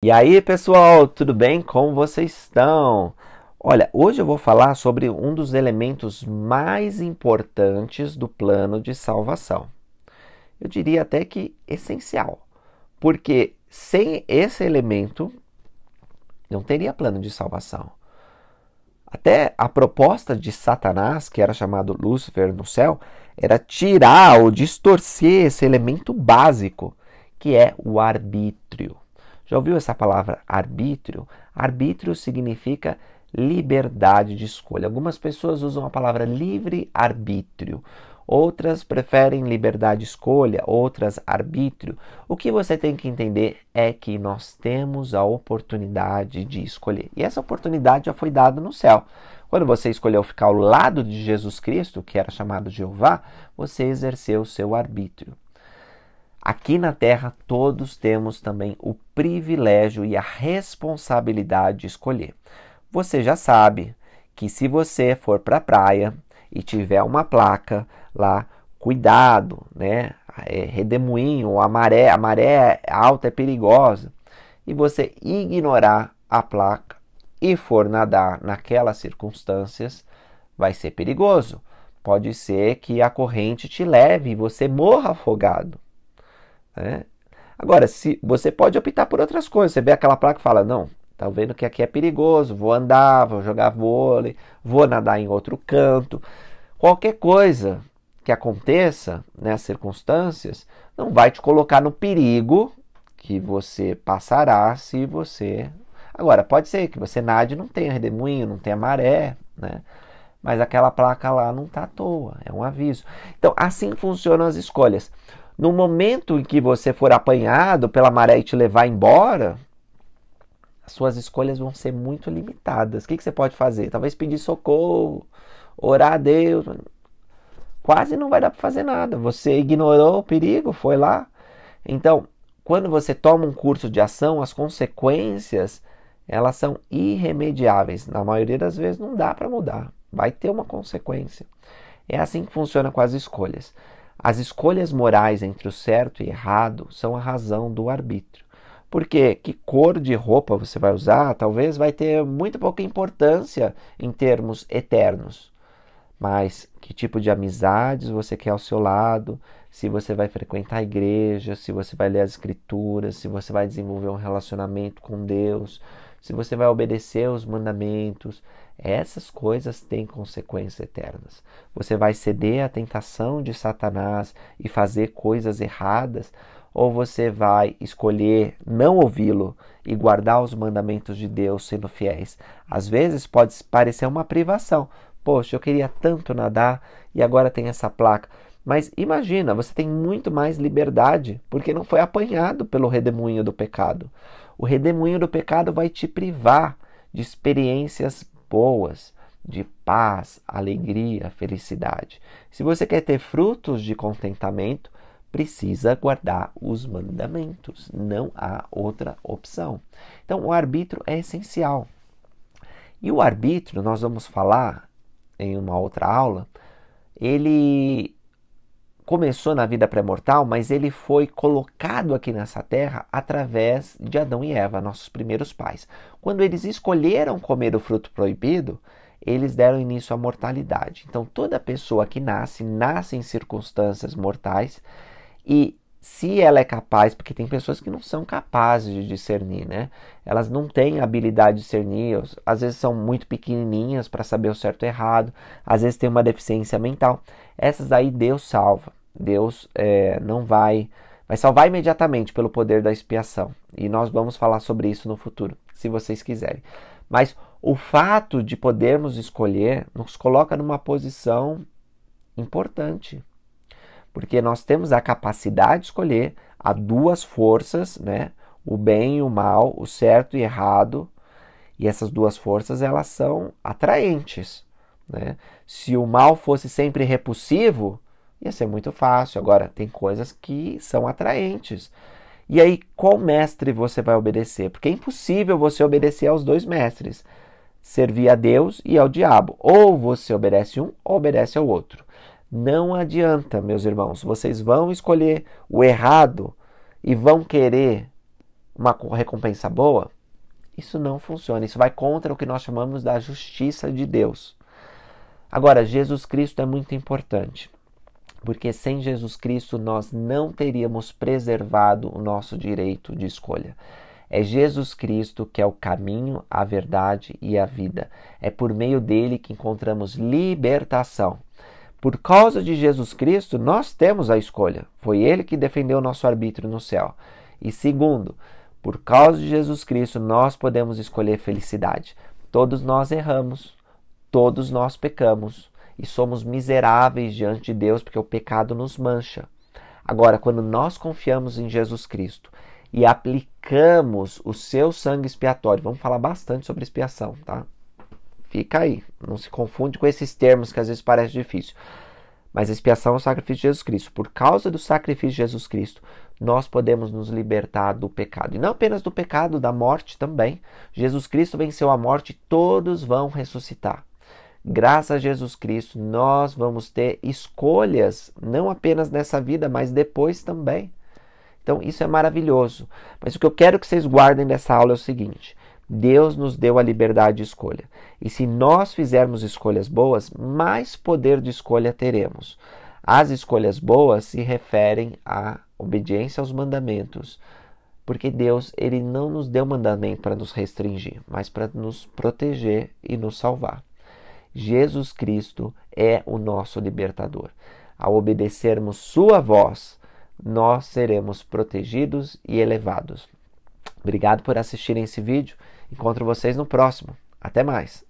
E aí, pessoal, tudo bem? Como vocês estão? Olha, hoje eu vou falar sobre um dos elementos mais importantes do plano de salvação. Eu diria até que essencial, porque sem esse elemento não teria plano de salvação. Até a proposta de Satanás, que era chamado Lúcifer no céu, era tirar ou distorcer esse elemento básico, que é o arbítrio. Já ouviu essa palavra arbítrio? Arbítrio significa liberdade de escolha. Algumas pessoas usam a palavra livre arbítrio, outras preferem liberdade de escolha, outras arbítrio. O que você tem que entender é que nós temos a oportunidade de escolher. E essa oportunidade já foi dada no céu. Quando você escolheu ficar ao lado de Jesus Cristo, que era chamado Jeová, você exerceu o seu arbítrio. Aqui na Terra, todos temos também o privilégio e a responsabilidade de escolher. Você já sabe que se você for para a praia e tiver uma placa lá, cuidado, né? É redemoinho, a maré, a maré é alta é perigosa. E você ignorar a placa e for nadar naquelas circunstâncias, vai ser perigoso. Pode ser que a corrente te leve e você morra afogado. Né? Agora, se você pode optar por outras coisas, você vê aquela placa e fala, não, tá vendo que aqui é perigoso, vou andar, vou jogar vôlei, vou nadar em outro canto. Qualquer coisa que aconteça nessas né, circunstâncias não vai te colocar no perigo que você passará se você. Agora, pode ser que você nade não tenha redemoinho, não tenha maré, né? Mas aquela placa lá não tá à toa, é um aviso. Então, assim funcionam as escolhas no momento em que você for apanhado pela maré e te levar embora, as suas escolhas vão ser muito limitadas. O que, que você pode fazer? Talvez pedir socorro, orar a Deus. Quase não vai dar para fazer nada. Você ignorou o perigo, foi lá. Então, quando você toma um curso de ação, as consequências elas são irremediáveis. Na maioria das vezes não dá para mudar. Vai ter uma consequência. É assim que funciona com as escolhas. As escolhas morais entre o certo e errado são a razão do arbítrio. Porque que cor de roupa você vai usar talvez vai ter muito pouca importância em termos eternos. Mas que tipo de amizades você quer ao seu lado, se você vai frequentar a igreja, se você vai ler as escrituras, se você vai desenvolver um relacionamento com Deus, se você vai obedecer os mandamentos, essas coisas têm consequências eternas. Você vai ceder à tentação de Satanás e fazer coisas erradas, ou você vai escolher não ouvi-lo e guardar os mandamentos de Deus sendo fiéis. Às vezes pode parecer uma privação. Poxa, eu queria tanto nadar e agora tem essa placa. Mas imagina, você tem muito mais liberdade, porque não foi apanhado pelo redemoinho do pecado. O redemoinho do pecado vai te privar de experiências boas, de paz, alegria, felicidade. Se você quer ter frutos de contentamento, precisa guardar os mandamentos. Não há outra opção. Então, o arbítrio é essencial. E o arbítrio, nós vamos falar em uma outra aula, ele começou na vida pré-mortal, mas ele foi colocado aqui nessa terra através de Adão e Eva, nossos primeiros pais. Quando eles escolheram comer o fruto proibido, eles deram início à mortalidade. Então, toda pessoa que nasce, nasce em circunstâncias mortais e se ela é capaz, porque tem pessoas que não são capazes de discernir, né? Elas não têm habilidade de discernir, às vezes são muito pequenininhas para saber o certo e o errado, às vezes tem uma deficiência mental. Essas aí Deus salva. Deus é, não vai, vai salvar imediatamente pelo poder da expiação. E nós vamos falar sobre isso no futuro, se vocês quiserem. Mas o fato de podermos escolher nos coloca numa posição importante, porque nós temos a capacidade de escolher a duas forças, né? O bem e o mal, o certo e errado, e essas duas forças elas são atraentes, né? Se o mal fosse sempre repulsivo, ia ser muito fácil. Agora, tem coisas que são atraentes. E aí, qual mestre você vai obedecer? Porque é impossível você obedecer aos dois mestres, servir a Deus e ao diabo. Ou você obedece um, ou obedece ao outro. Não adianta, meus irmãos, vocês vão escolher o errado e vão querer uma recompensa boa. Isso não funciona, isso vai contra o que nós chamamos da justiça de Deus. Agora, Jesus Cristo é muito importante porque sem Jesus Cristo nós não teríamos preservado o nosso direito de escolha. É Jesus Cristo que é o caminho, a verdade e a vida. É por meio dele que encontramos libertação. Por causa de Jesus Cristo, nós temos a escolha. Foi ele que defendeu o nosso arbítrio no céu. E segundo, por causa de Jesus Cristo, nós podemos escolher felicidade. Todos nós erramos, todos nós pecamos, e somos miseráveis diante de Deus porque o pecado nos mancha. Agora, quando nós confiamos em Jesus Cristo e aplicamos o seu sangue expiatório, vamos falar bastante sobre expiação, tá? Fica aí, não se confunde com esses termos que às vezes parece difícil. Mas expiação é o sacrifício de Jesus Cristo. Por causa do sacrifício de Jesus Cristo, nós podemos nos libertar do pecado. E não apenas do pecado, da morte também. Jesus Cristo venceu a morte, todos vão ressuscitar graças a Jesus Cristo, nós vamos ter escolhas, não apenas nessa vida, mas depois também. Então, isso é maravilhoso. Mas o que eu quero que vocês guardem nessa aula é o seguinte: Deus nos deu a liberdade de escolha. E se nós fizermos escolhas boas, mais poder de escolha teremos. As escolhas boas se referem à obediência aos mandamentos, porque Deus ele não nos deu mandamento para nos restringir, mas para nos proteger e nos salvar. Jesus Cristo é o nosso libertador. Ao obedecermos Sua voz, nós seremos protegidos e elevados. Obrigado por assistirem esse vídeo. Encontro vocês no próximo. Até mais!